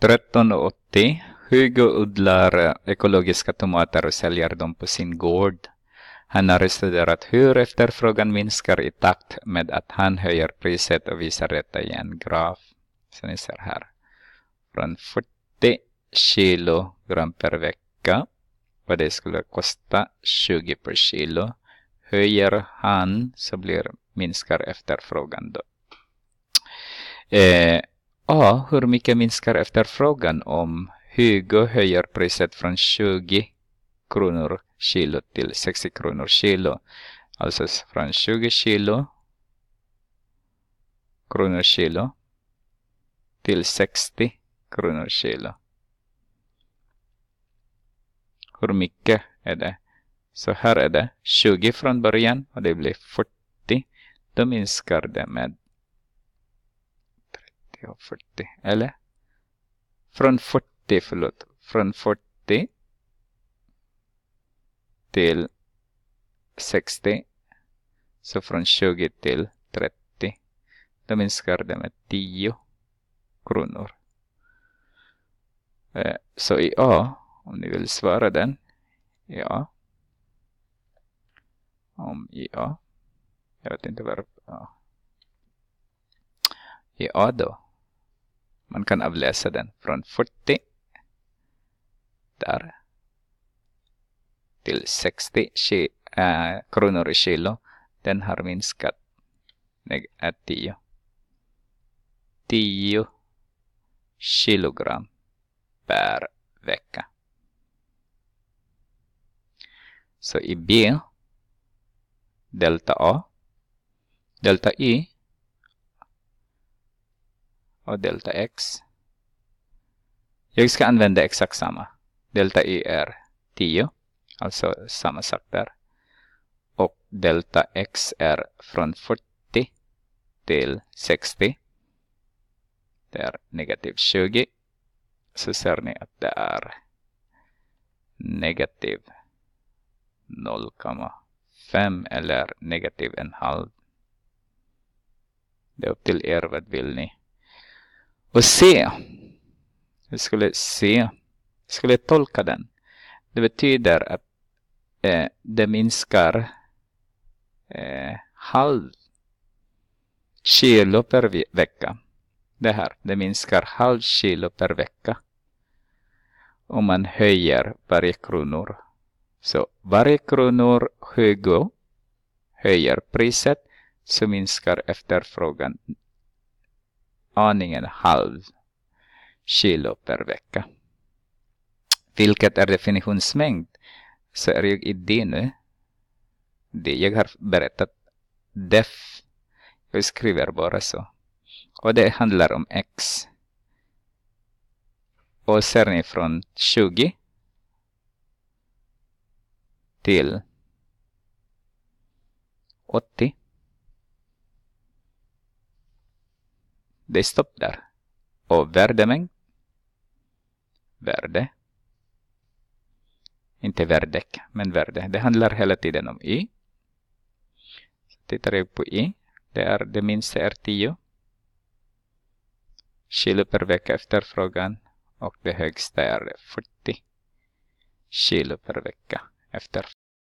1380. Hugo odlar eh, ekologiska tomater och säljer dem på sin gård. Han har studerat hur efterfrågan minskar i takt med att han höjer priset och visar detta i en graf. Så ni ser här. Från 40 kilogram per vecka, vad det skulle kosta, 20 per kilo. Höjer han så blir, minskar efterfrågan då. Eh, A. Hur mycket minskar efterfrågan om Hugo höjer priset från 20 kronor kilo till 60 kronor kilo? Alltså från 20 kilo kronor kilo till 60 kronor kilo. Hur mycket är det? Så här är det 20 från början och det blir 40. Då minskar det med 40 och 40. Eller? Från 40, förlåt. Från 40 till 60. Så från 20 till 30. Då minskar det med 10 kronor. Eh, så i A, om ni vill svara den. Ja. Om i A. Jag vet inte varför. I A då. Man kan avläsa den från 40 där till 60 äh, eh, kronor i kilo. Den har minskat 10. 10 eh, kilogram per vecka. Så i B, delta A, delta I och delta x. Jag ska använda exakt samma. Delta är 10, alltså samma sak där. Och delta x är från 40 till 60. Det är negativ 20. Så ser ni att det är negativ 0,5 eller negativ en halv. Det är upp till er, vad vill ni? Och se. Vi skulle se. Vi skulle tolka den. Det betyder att eh, det minskar eh, halv kilo per vecka. Det här, det minskar halv kilo per vecka. Om man höjer varje kronor. Så varje kronor 20 höjer priset så minskar efterfrågan aningen halv kilo per vecka. Vilket är definitionsmängd så är jag i det nu. Det jag har berättat def. Jag skriver bara så. Och det handlar om x. Och ser ni från 20 till 80 Det är stopp där. Och värdemängd. Värde. Inte värdek, men värde. Det handlar hela tiden om i. Så tittar jag på i. Det är det minsta är 10 kilo per vecka efterfrågan och det högsta är 40 kilo per vecka efter